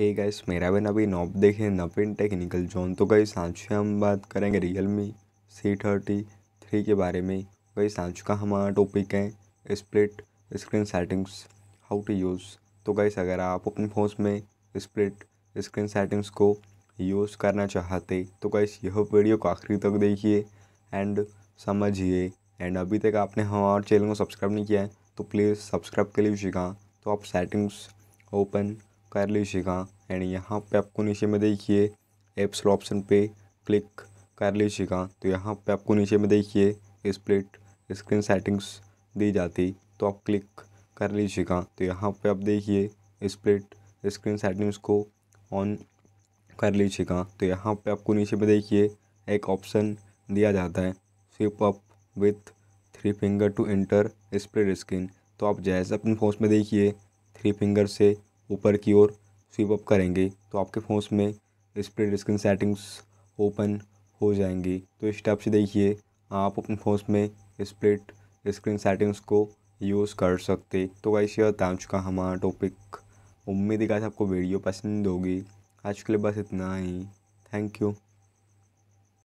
hey guys मेरा भी नबी नॉप देखे नवीन टेक्निकल जोन तो गई आज हम बात करेंगे Realme C thirty three के बारे में गई आज का हमारा टॉपिक है split screen settings how to use तो गई अगर आप अपने फ़ोन में स्प्लिट स्क्रीन सेटिंग्स को यूज़ करना चाहते तो गई यह वीडियो को आखिरी तक देखिए एंड समझिए एंड अभी तक आपने हमारे चैनल को सब्सक्राइब नहीं किया है तो प्लीज़ सब्सक्राइब कर लीजिएगा तो आप सेटिंग्स ओपन कर लीजिएगा एंड यहाँ पे आपको नीचे में देखिए एप्स ऑप्शन पे क्लिक कर लीजिएगा तो यहाँ पे आपको नीचे में देखिए स्प्लिट स्क्रीन सेटिंग्स दी जाती तो आप क्लिक कर लीजिएगा तो यहाँ पे आप देखिए स्प्लिट स्क्रीन सेटिंग्स को ऑन कर लीजिएगा तो यहाँ पे आपको नीचे में देखिए एक ऑप्शन दिया जाता है swipe up with three finger to enter split screen तो आप जैसे अपने फोन में देखिए थ्री फिंगर से ऊपर की ओर स्वीप अप करेंगे तो आपके फ़ोन में स्प्लिट स्क्रीन सेटिंग्स ओपन हो जाएंगी तो इस टाइप से देखिए आप अपने फ़ोन में स्प्लिट स्क्रीन सेटिंग्स को यूज़ कर सकते तो वैसे यह था चुका हमारा टॉपिक उम्मीद है आपको वीडियो पसंद होगी आज के लिए बस इतना ही थैंक यू